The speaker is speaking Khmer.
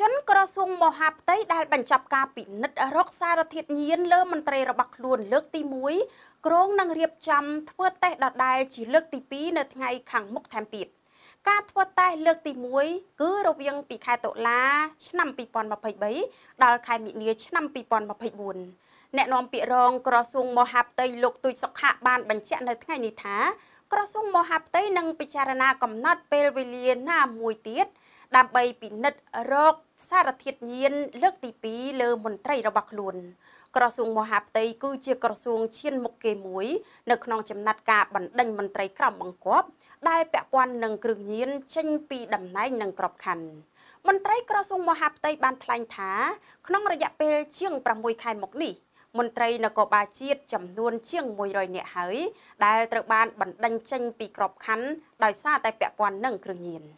ជនក្រសួងមហាផ្ទៃដែលបញ្ចប់ការពិនិត្យរកសារធាតុញៀនលើមន្ត្រីរបស់ខ្លួនលើកទី1ក្រុងនឹងរៀបចំធ្វើតេស្តដដែលជាលើកទី2នៅថ្ងៃខាងមុខថែមទៀតការធ្វើតេស្តលើកទី1គឺរវាងពីខែតុលាឆ្នាំ2023ដល់ខែមិនិនាឆ្នាំ2024អ្នកនាំពាក្យរងក្រសួងមហាផ្ទៃលោកទូចសុខៈបានបញ្ជាក់នៅថ្ងៃនេះថា ក្រសួងមហាផ្ទៃនឹងពិចារណាកំណត់ពេលវេលាណាមួយទៀតដើម្បីពិនិត្យរកសារធាតុញៀនលើកទី2លើមន្ត្រីរបស់ខ្លួន ក្រសួងមហាផ្ទៃគឺជាក្រសួងឈានមុខគេមួយ នៅក្នុងចំណាត់ការបណ្ដេញមន្ត្រីក្រមបង្គាប់ដែលពាក់ព័ន្ធនឹងគ្រឿងញៀនចេញពីតំណែងនិងក្របខ័ណ្ឌមន្ត្រីក្រសួងមហាផ្ទៃបានថ្លែងថា ក្នុងរយៈពេលជាង6ខែមកនេះ មន្ត្រីនគរបាលជាតិចំនួន ជាង100នាក់ហើយ ដែលត្រូវបានបណ្ដេញចេញពីក្របខ័ណ្ឌដោយសារតែពាក់ព័ន្ធនឹងគ្រឿងញៀន។